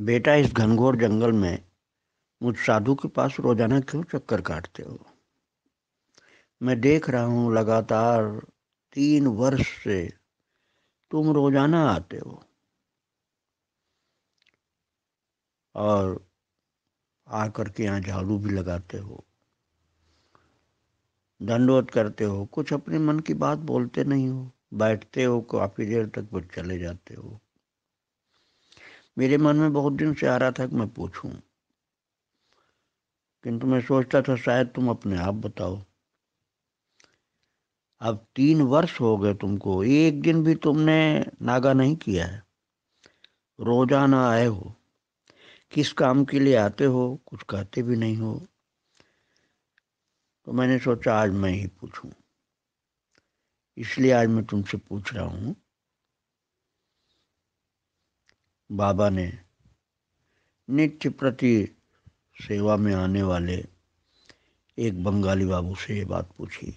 बेटा इस घनघोर जंगल में मुझ साधु के पास रोजाना क्यों चक्कर काटते हो मैं देख रहा हूँ लगातार तीन वर्ष से तुम रोजाना आते हो और आकर के यहाँ झाड़ू भी लगाते हो दंडवत करते हो कुछ अपने मन की बात बोलते नहीं हो बैठते हो काफ़ी देर तक बस चले जाते हो मेरे मन में बहुत दिन से आ रहा था कि मैं पूछूं किंतु मैं सोचता था शायद तुम अपने आप बताओ अब तीन वर्ष हो गए तुमको एक दिन भी तुमने नागा नहीं किया है रोजाना आए हो किस काम के लिए आते हो कुछ कहते भी नहीं हो तो मैंने सोचा आज मैं ही पूछूं इसलिए आज मैं तुमसे पूछ रहा हूँ बाबा ने नित्य प्रति सेवा में आने वाले एक बंगाली बाबू से ये बात पूछी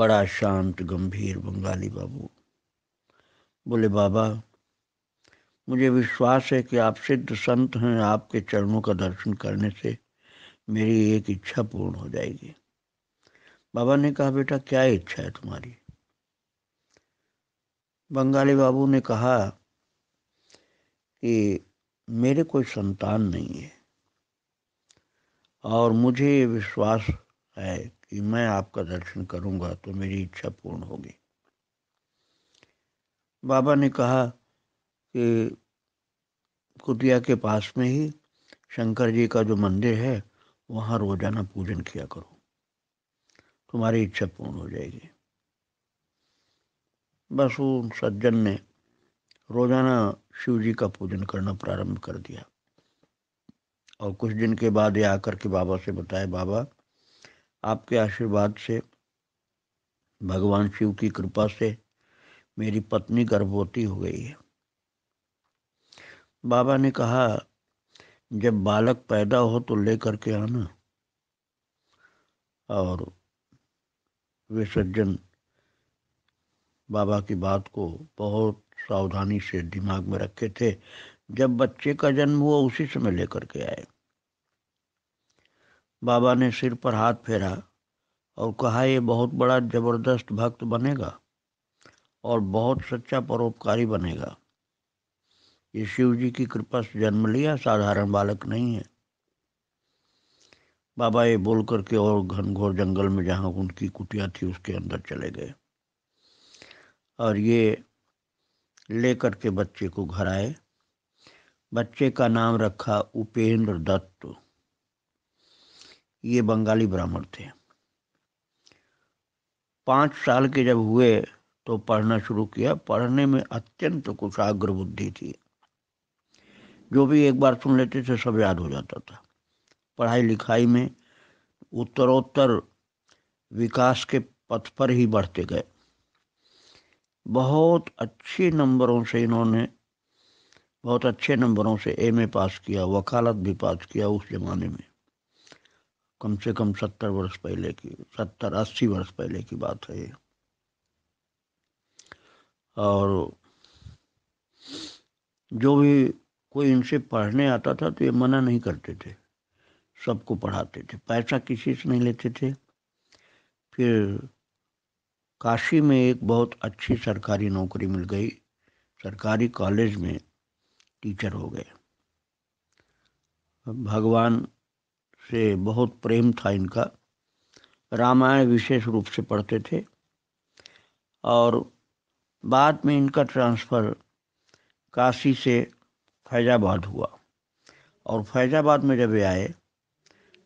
बड़ा शांत गंभीर बंगाली बाबू बोले बाबा मुझे विश्वास है कि आप सिद्ध संत हैं आपके चरणों का दर्शन करने से मेरी एक इच्छा पूर्ण हो जाएगी बाबा ने कहा बेटा क्या इच्छा है तुम्हारी बंगाली बाबू ने कहा कि मेरे कोई संतान नहीं है और मुझे ये विश्वास है कि मैं आपका दर्शन करूंगा तो मेरी इच्छा पूर्ण होगी बाबा ने कहा कि कुतिया के पास में ही शंकर जी का जो मंदिर है वहाँ रोजाना पूजन किया करो तुम्हारी इच्छा पूर्ण हो जाएगी बस उन सज्जन ने रोजाना शिव जी का पूजन करना प्रारंभ कर दिया और कुछ दिन के बाद ये आकर के बाबा से बताए बाबा आपके आशीर्वाद से भगवान शिव की कृपा से मेरी पत्नी गर्भवती हो गई है बाबा ने कहा जब बालक पैदा हो तो ले करके आना और वे सज्जन बाबा की बात को बहुत सावधानी से दिमाग में रखे थे जब बच्चे का जन्म हुआ उसी समय लेकर के आए बाबा ने सिर पर हाथ फेरा और कहा ये बहुत बड़ा जबरदस्त भक्त बनेगा और बहुत सच्चा परोपकारी बनेगा ये शिव जी की कृपा से जन्म लिया साधारण बालक नहीं है बाबा ये बोल करके और घनघोर जंगल में जहाँ उनकी कुटिया थी उसके अंदर चले गए और ये लेकर के बच्चे को घर आए बच्चे का नाम रखा उपेंद्र दत्त ये बंगाली ब्राह्मण थे पाँच साल के जब हुए तो पढ़ना शुरू किया पढ़ने में अत्यंत तो कुशाग्र बुद्धि थी जो भी एक बार सुन लेते थे सब याद हो जाता था पढ़ाई लिखाई में उत्तरोत्तर विकास के पथ पर ही बढ़ते गए बहुत अच्छे नंबरों से इन्होंने बहुत अच्छे नंबरों से एम ए पास किया वकालत भी पास किया उस ज़माने में कम से कम सत्तर वर्ष पहले की सत्तर अस्सी वर्ष पहले की बात है और जो भी कोई इनसे पढ़ने आता था तो ये मना नहीं करते थे सबको पढ़ाते थे पैसा किसी से नहीं लेते थे फिर काशी में एक बहुत अच्छी सरकारी नौकरी मिल गई सरकारी कॉलेज में टीचर हो गए भगवान से बहुत प्रेम था इनका रामायण विशेष रूप से पढ़ते थे और बाद में इनका ट्रांसफ़र काशी से फैज़ाबाद हुआ और फैज़ाबाद में जब ये आए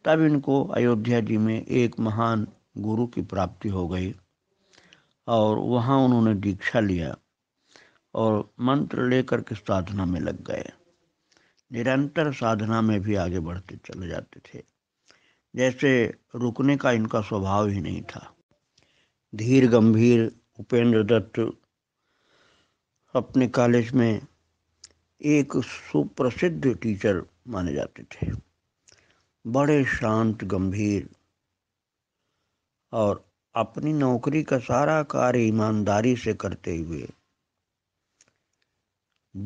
तब इनको अयोध्या जी में एक महान गुरु की प्राप्ति हो गई और वहाँ उन्होंने दीक्षा लिया और मंत्र लेकर के साधना में लग गए निरंतर साधना में भी आगे बढ़ते चले जाते थे जैसे रुकने का इनका स्वभाव ही नहीं था धीर गंभीर उपेंद्र दत्त अपने कॉलेज में एक सुप्रसिद्ध टीचर माने जाते थे बड़े शांत गंभीर और अपनी नौकरी का सारा कार्य ईमानदारी से करते हुए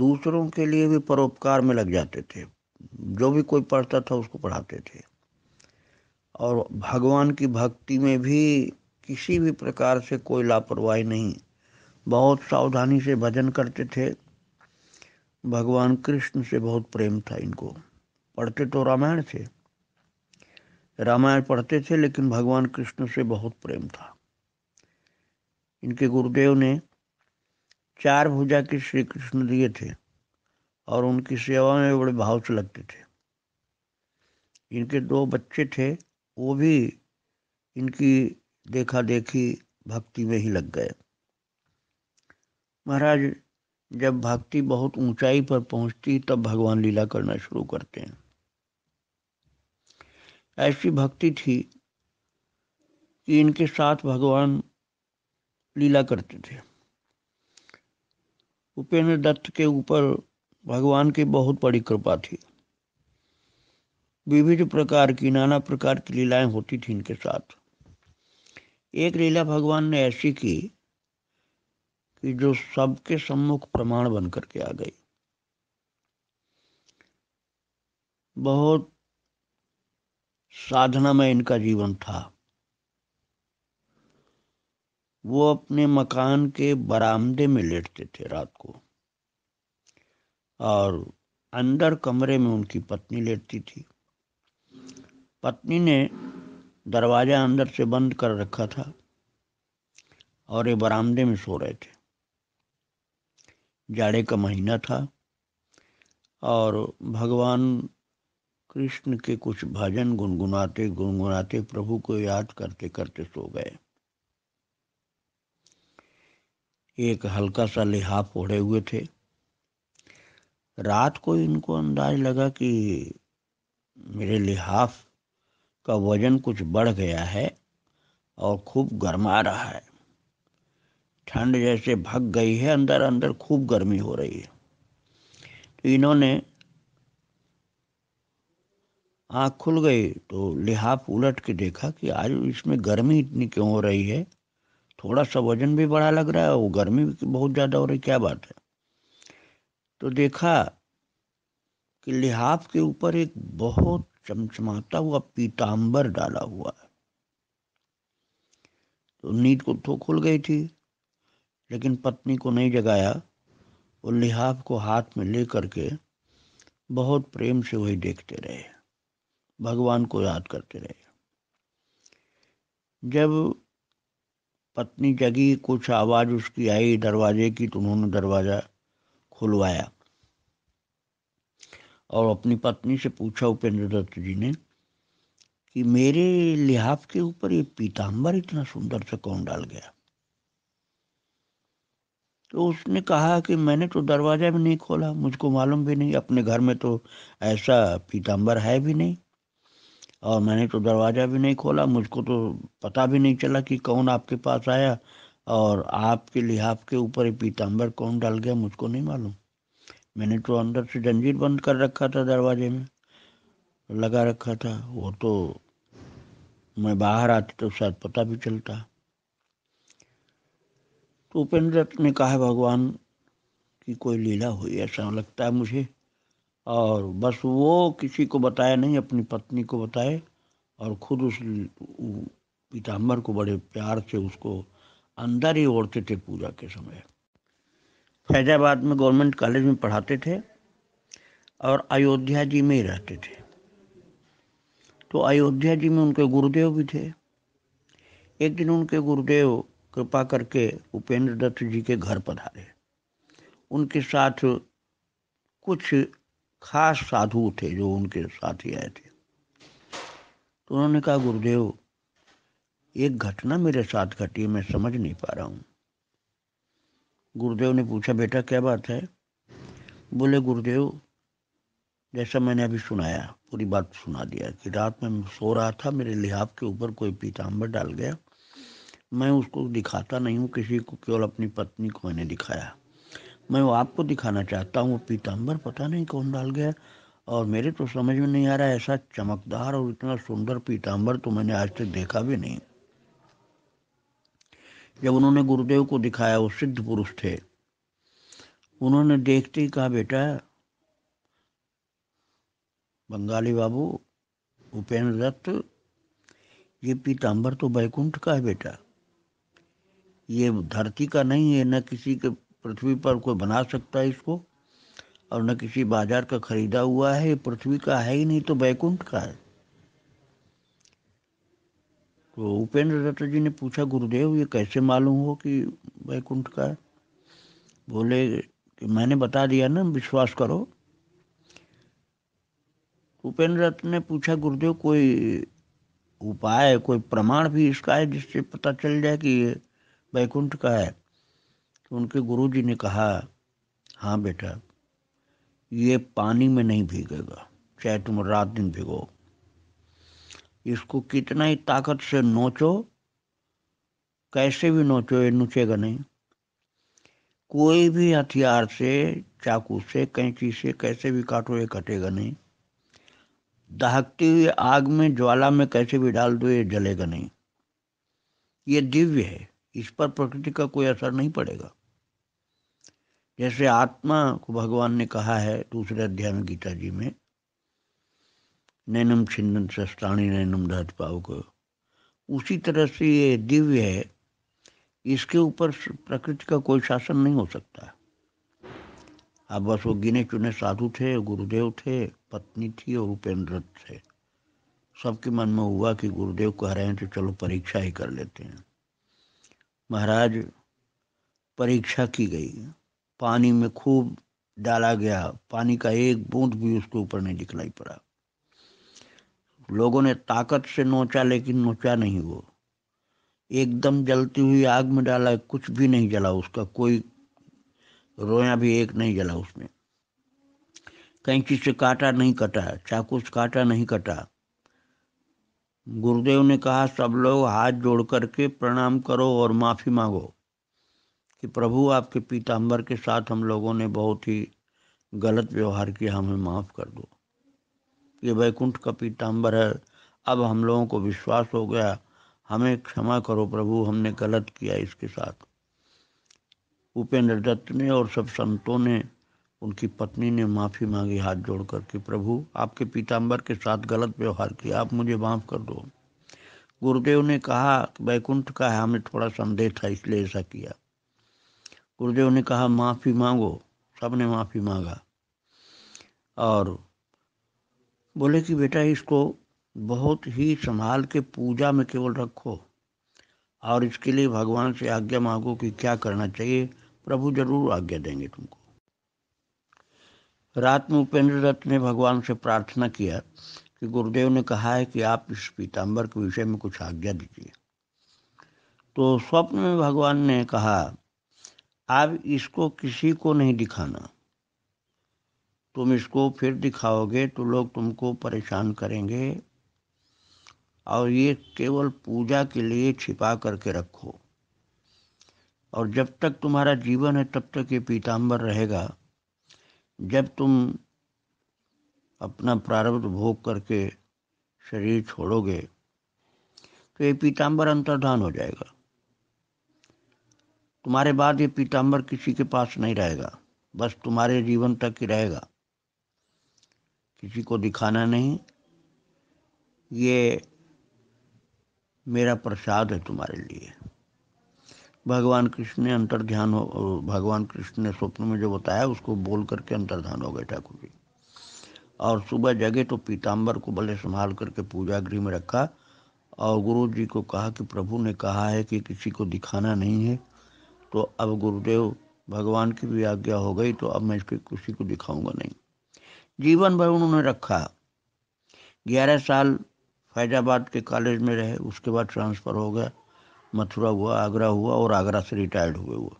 दूसरों के लिए भी परोपकार में लग जाते थे जो भी कोई पढ़ता था उसको पढ़ाते थे और भगवान की भक्ति में भी किसी भी प्रकार से कोई लापरवाही नहीं बहुत सावधानी से भजन करते थे भगवान कृष्ण से बहुत प्रेम था इनको पढ़ते तो रामायण थे रामायण पढ़ते थे लेकिन भगवान कृष्ण से बहुत प्रेम था इनके गुरुदेव ने चार भुजा के श्री कृष्ण दिए थे और उनकी सेवा में बड़े भाव से लगते थे इनके दो बच्चे थे वो भी इनकी देखा देखी भक्ति में ही लग गए महाराज जब भक्ति बहुत ऊंचाई पर पहुंचती तब भगवान लीला करना शुरू करते हैं ऐसी भक्ति थी कि इनके साथ भगवान लीला करते थे उपेंद्र दत्त के ऊपर भगवान की बहुत बड़ी कृपा थी विविध प्रकार की नाना प्रकार की लीलाएं होती थी इनके साथ एक लीला भगवान ने ऐसी की कि जो सबके सम्मुख प्रमाण बनकर के आ गई बहुत साधना में इनका जीवन था वो अपने मकान के बरामदे में लेटते थे रात को और अंदर कमरे में उनकी पत्नी लेटती थी पत्नी ने दरवाज़ा अंदर से बंद कर रखा था और ये बरामदे में सो रहे थे जाड़े का महीना था और भगवान कृष्ण के कुछ भजन गुनगुनाते गुनगुनाते प्रभु को याद करते करते सो गए एक हल्का सा लिहाफ ओढ़े हुए थे रात को इनको अंदाज लगा कि मेरे लिहाफ का वजन कुछ बढ़ गया है और खूब गर्मा रहा है ठंड जैसे भग गई है अंदर अंदर खूब गर्मी हो रही है तो इन्होंने आँख खुल गई तो लिहाफ उलट के देखा कि आज इसमें गर्मी इतनी क्यों हो रही है थोड़ा सा वजन भी बड़ा लग रहा है वो गर्मी भी बहुत ज़्यादा हो रही क्या बात है तो देखा कि लिहाफ के ऊपर एक बहुत चमचमाता हुआ पीताम्बर डाला हुआ है तो नींद को तो खुल गई थी लेकिन पत्नी को नहीं जगाया और लिहाफ को हाथ में ले करके बहुत प्रेम से वही देखते रहे भगवान को याद करते रहे जब पत्नी जगी कुछ आवाज़ उसकी आई दरवाजे की तो उन्होंने दरवाज़ा खुलवाया और अपनी पत्नी से पूछा उपेंद्र दत्त जी ने कि मेरे लिहाफ के ऊपर ये पीताम्बर इतना सुंदर से कौन डाल गया तो उसने कहा कि मैंने तो दरवाज़ा भी नहीं खोला मुझको मालूम भी नहीं अपने घर में तो ऐसा पीताम्बर है भी नहीं और मैंने तो दरवाज़ा भी नहीं खोला मुझको तो पता भी नहीं चला कि कौन आपके पास आया और आपके लिहाफ के ऊपर पीताम्बर कौन डाल गया मुझको नहीं मालूम मैंने तो अंदर से जंजीर बंद कर रखा था दरवाजे में लगा रखा था वो तो मैं बाहर आती तो शायद पता भी चलता तो उपेंद्र ने कहा भगवान की कोई लीला हुई ऐसा लगता है मुझे और बस वो किसी को बताया नहीं अपनी पत्नी को बताए और खुद उस पीताम्बर को बड़े प्यार से उसको अंदर ही ओढ़ते थे पूजा के समय फैजाबाद में गवर्नमेंट कॉलेज में पढ़ाते थे और अयोध्या जी में ही रहते थे तो अयोध्या जी में उनके गुरुदेव भी थे एक दिन उनके गुरुदेव कृपा करके उपेंद्र दत्त जी के घर पधारे उनके साथ कुछ खास साधु थे जो उनके साथ ही आए थे तो उन्होंने कहा गुरुदेव एक घटना मेरे साथ घटी मैं समझ नहीं पा रहा हूँ गुरुदेव ने पूछा बेटा क्या बात है बोले गुरुदेव जैसा मैंने अभी सुनाया पूरी बात सुना दिया कि रात में सो रहा था मेरे लिहाफ के ऊपर कोई पीताम्बर डाल गया मैं उसको दिखाता नहीं हूँ किसी को केवल अपनी पत्नी को मैंने दिखाया मैं वो आपको दिखाना चाहता हूँ वो पीताम्बर पता नहीं कौन डाल गया और मेरे तो समझ में नहीं आ रहा ऐसा चमकदार और इतना सुंदर पीताम्बर तो मैंने आज तक देखा भी नहीं जब उन्होंने गुरुदेव को दिखाया वो सिद्ध पुरुष थे उन्होंने देखते ही कहा बेटा बंगाली बाबू उपेंद्र दत्त ये पीताम्बर तो बैकुंठ का है बेटा ये धरती का नहीं है न किसी के पृथ्वी पर कोई बना सकता है इसको और न किसी बाजार का खरीदा हुआ है ये पृथ्वी का है ही नहीं तो बैकुंठ का है तो उपेंद्र दत्त जी ने पूछा गुरुदेव ये कैसे मालूम हो कि बैकुंठ का है बोले कि मैंने बता दिया ना विश्वास करो उपेंद्र दत्त ने पूछा गुरुदेव कोई उपाय कोई प्रमाण भी इसका है जिससे पता चल जाए कि ये बैकुंठ का है तो उनके गुरु जी ने कहा हाँ बेटा ये पानी में नहीं भीगेगा चाहे तुम रात दिन भिगो इसको कितना ही ताकत से नोचो कैसे भी नोचो ये नोचेगा नहीं कोई भी हथियार से चाकू से कैंची से कैसे भी काटो ये कटेगा नहीं दहकती हुई आग में ज्वाला में कैसे भी डाल दो ये जलेगा नहीं ये दिव्य है इस पर प्रकृति का कोई असर नहीं पड़ेगा जैसे आत्मा को भगवान ने कहा है दूसरे अध्याय में गीता जी में नैनम छिन्दन सस्ताणी नैनम धत पाव को उसी तरह से ये दिव्य है इसके ऊपर प्रकृति का कोई शासन नहीं हो सकता अब बस वो गिने चुने साधु थे गुरुदेव थे पत्नी थी और उपेंद्र थे सबके मन में हुआ कि गुरुदेव कह रहे हैं तो चलो परीक्षा ही कर लेते हैं महाराज परीक्षा की गई पानी में खूब डाला गया पानी का एक बूंद भी उसके ऊपर नहीं दिखलाई पड़ा लोगों ने ताकत से नोचा लेकिन नोचा नहीं वो एकदम जलती हुई आग में डाला कुछ भी नहीं जला उसका कोई रोया भी एक नहीं जला उसमें कैंची से काटा नहीं कटा चाकू से काटा नहीं कटा गुरुदेव ने कहा सब लोग हाथ जोड़ करके प्रणाम करो और माफ़ी मांगो कि प्रभु आपके पीताम्बर के साथ हम लोगों ने बहुत ही गलत व्यवहार किया हमें माफ़ कर दो ये वैकुंठ का पीताम्बर है अब हम लोगों को विश्वास हो गया हमें क्षमा करो प्रभु हमने गलत किया इसके साथ उपेंद्र दत्त ने और सब संतों ने उनकी पत्नी ने माफ़ी मांगी हाथ जोड़ करके प्रभु आपके पीताम्बर के साथ गलत व्यवहार किया आप मुझे माफ़ कर दो गुरुदेव ने कहा वैकुंठ का है हमें थोड़ा संदेह था इसलिए ऐसा किया गुरुदेव ने कहा माफ़ी मांगो सब ने माफ़ी मांगा और बोले कि बेटा इसको बहुत ही संभाल के पूजा में केवल रखो और इसके लिए भगवान से आज्ञा मांगो कि क्या करना चाहिए प्रभु जरूर आज्ञा देंगे तुमको रात में उपेंद्र दत्त ने भगवान से प्रार्थना किया कि गुरुदेव ने कहा है कि आप इस पीताम्बर के विषय में कुछ आज्ञा दीजिए तो स्वप्न में भगवान ने कहा आप इसको किसी को नहीं दिखाना तुम इसको फिर दिखाओगे तो लोग तुमको परेशान करेंगे और ये केवल पूजा के लिए छिपा करके रखो और जब तक तुम्हारा जीवन है तब तक ये पीताम्बर रहेगा जब तुम अपना प्रारब्ध भोग करके शरीर छोड़ोगे तो ये पीताम्बर अंतर्धान हो जाएगा तुम्हारे बाद ये पीताम्बर किसी के पास नहीं रहेगा बस तुम्हारे जीवन तक ही रहेगा किसी को दिखाना नहीं ये मेरा प्रसाद है तुम्हारे लिए भगवान कृष्ण ने अंतर्ध्यान हो भगवान कृष्ण ने स्वप्न में जो बताया उसको बोल करके अंतर्ध्यान हो गए ठाकुर जी और सुबह जगे तो पीताम्बर को भले संभाल करके पूजा गृह में रखा और गुरु जी को कहा कि प्रभु ने कहा है कि किसी को दिखाना नहीं है तो अब गुरुदेव भगवान की भी आज्ञा हो गई तो अब मैं इसके किसी को दिखाऊंगा नहीं जीवन भर उन्होंने रखा ग्यारह साल फैजाबाद के कॉलेज में रहे उसके बाद ट्रांसफ़र हो गया मथुरा हुआ आगरा हुआ और आगरा से रिटायर्ड हुए वो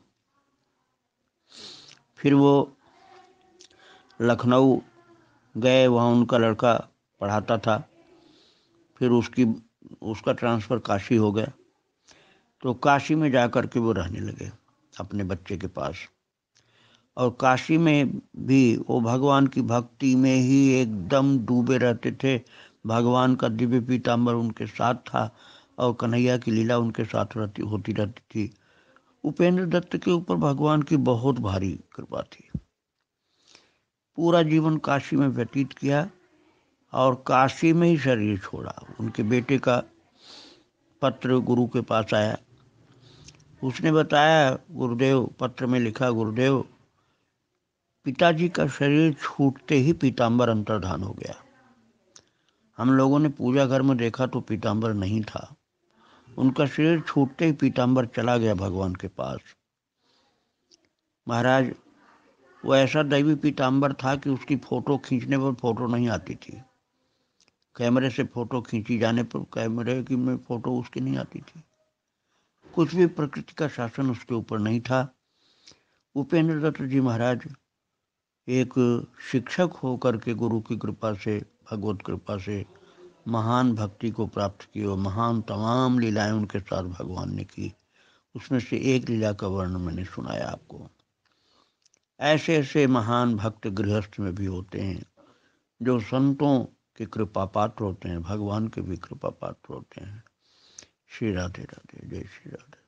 फिर वो लखनऊ गए वहाँ उनका लड़का पढ़ाता था फिर उसकी उसका ट्रांसफ़र काशी हो गया तो काशी में जा कर के वो रहने लगे अपने बच्चे के पास और काशी में भी वो भगवान की भक्ति में ही एकदम डूबे रहते थे भगवान का दिव्य पीताम्बर उनके साथ था और कन्हैया की लीला उनके साथ रहती होती रहती थी उपेंद्र दत्त के ऊपर भगवान की बहुत भारी कृपा थी पूरा जीवन काशी में व्यतीत किया और काशी में ही शरीर छोड़ा उनके बेटे का पत्र गुरु के पास आया उसने बताया गुरुदेव पत्र में लिखा गुरुदेव पिताजी का शरीर छूटते ही पीताम्बर अंतर्धान हो गया हम लोगों ने पूजा घर में देखा तो पीताम्बर नहीं था उनका शरीर छूटते ही पीताम्बर चला गया भगवान के पास महाराज वो ऐसा दैवी पीताम्बर था कि उसकी फ़ोटो खींचने पर फ़ोटो नहीं आती थी कैमरे से फ़ोटो खींची जाने पर कैमरे की में फ़ोटो उसकी नहीं आती थी कुछ भी प्रकृति का शासन उसके ऊपर नहीं था उपेंद्र दत्त जी महाराज एक शिक्षक होकर के गुरु की कृपा से भगवत कृपा से महान भक्ति को प्राप्त की और महान तमाम लीलाएं उनके साथ भगवान ने की उसमें से एक लीला का वर्णन मैंने सुनाया आपको ऐसे ऐसे महान भक्त गृहस्थ में भी होते हैं जो संतों के कृपा पात्र होते हैं भगवान के भी कृपा पात्र होते हैं श्री राधे राधे जय श्री राधे